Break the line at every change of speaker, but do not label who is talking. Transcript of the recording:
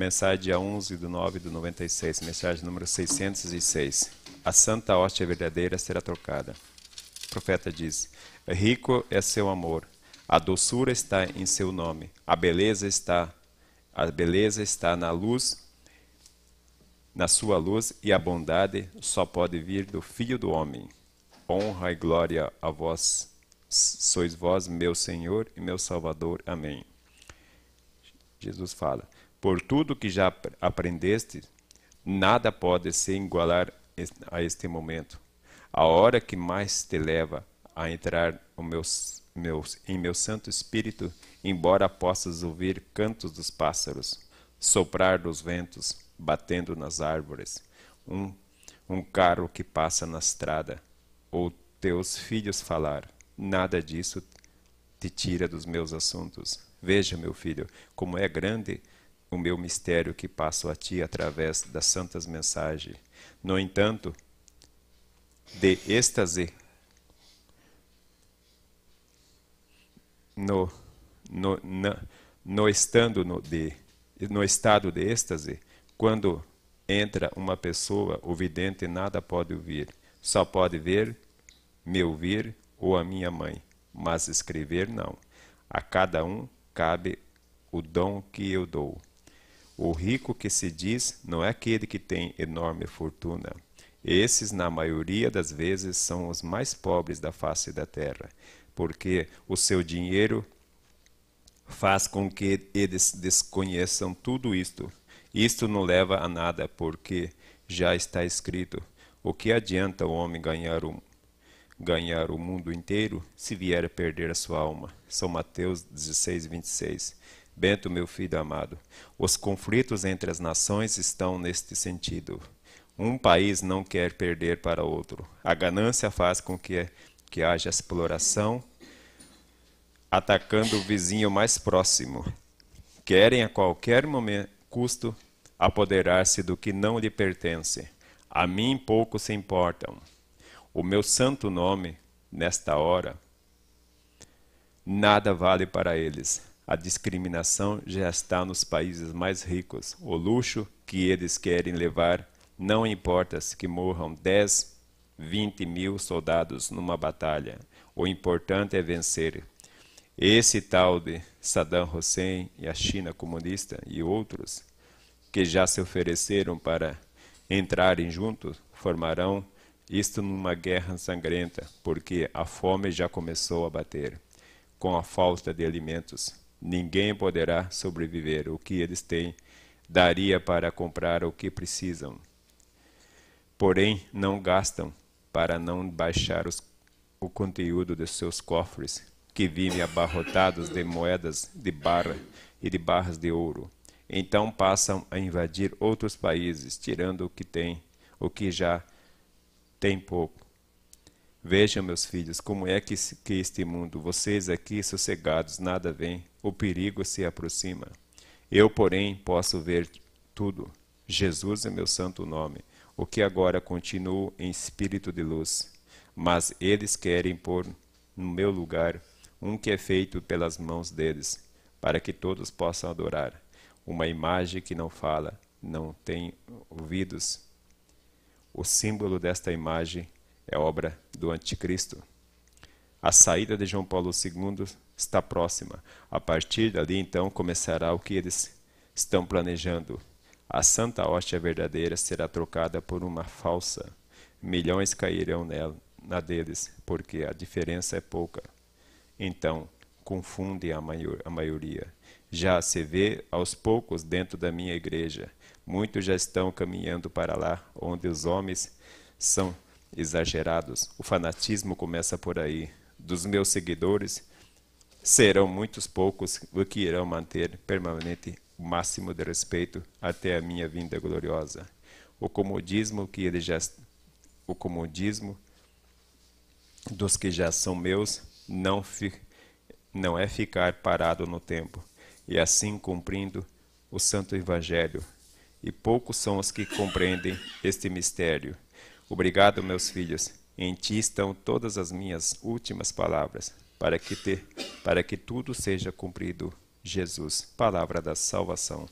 Mensagem dia 11 de 9 de 96, mensagem número 606. A santa hóstia verdadeira será trocada. O profeta diz: Rico é seu amor, a doçura está em seu nome, a beleza está a beleza está na luz, na sua luz e a bondade só pode vir do filho do homem. Honra e glória a vós sois vós meu Senhor e meu Salvador. Amém. Jesus fala: por tudo que já aprendeste, nada pode se igualar a este momento, a hora que mais te leva a entrar meu, meu, em meu Santo Espírito, embora possas ouvir cantos dos pássaros, soprar dos ventos, batendo nas árvores, um, um carro que passa na estrada, ou teus filhos falar, nada disso te tira dos meus assuntos. Veja, meu filho, como é grande o meu mistério que passo a ti através das santas mensagens. No entanto, de êxtase no, no, na, no estando no, de, no estado de êxtase, quando entra uma pessoa, o vidente nada pode ouvir, só pode ver, me ouvir ou a minha mãe, mas escrever não. A cada um cabe o dom que eu dou. O rico que se diz não é aquele que tem enorme fortuna. Esses, na maioria das vezes, são os mais pobres da face da terra, porque o seu dinheiro faz com que eles desconheçam tudo isto. Isto não leva a nada, porque já está escrito: o que adianta o homem ganhar o, ganhar o mundo inteiro se vier a perder a sua alma? São Mateus 16, 26. Bento, meu filho amado, os conflitos entre as nações estão neste sentido. Um país não quer perder para outro. A ganância faz com que, que haja exploração, atacando o vizinho mais próximo. Querem a qualquer momento, custo apoderar-se do que não lhe pertence. A mim pouco se importam. O meu santo nome, nesta hora, nada vale para eles a discriminação já está nos países mais ricos. O luxo que eles querem levar, não importa se que morram 10, 20 mil soldados numa batalha. O importante é vencer. Esse tal de Saddam Hussein e a China comunista e outros que já se ofereceram para entrarem juntos formarão isto numa guerra sangrenta, porque a fome já começou a bater com a falta de alimentos ninguém poderá sobreviver. O que eles têm daria para comprar o que precisam. Porém, não gastam para não baixar os, o conteúdo de seus cofres, que vivem abarrotados de moedas de barra e de barras de ouro. Então passam a invadir outros países, tirando o que têm, o que já tem pouco. Vejam, meus filhos, como é que, que este mundo, vocês aqui sossegados, nada vêm o perigo se aproxima. Eu, porém, posso ver tudo. Jesus é meu santo nome, o que agora continuo em espírito de luz. Mas eles querem pôr no meu lugar um que é feito pelas mãos deles, para que todos possam adorar. Uma imagem que não fala, não tem ouvidos. O símbolo desta imagem é obra do Anticristo. A saída de João Paulo II está próxima. A partir dali, então, começará o que eles estão planejando. A Santa Hóstia verdadeira será trocada por uma falsa. Milhões cairão nela, na deles, porque a diferença é pouca. Então, confundem a, maior, a maioria. Já se vê aos poucos dentro da minha igreja. Muitos já estão caminhando para lá, onde os homens são exagerados. O fanatismo começa por aí dos meus seguidores, serão muitos poucos o que irão manter permanente o máximo de respeito até a minha vinda gloriosa. O comodismo que ele já o comodismo dos que já são meus não fi, não é ficar parado no tempo e assim cumprindo o santo evangelho. E poucos são os que compreendem este mistério. Obrigado, meus filhos em ti estão todas as minhas últimas palavras, para que, te, para que tudo seja cumprido. Jesus, palavra da salvação.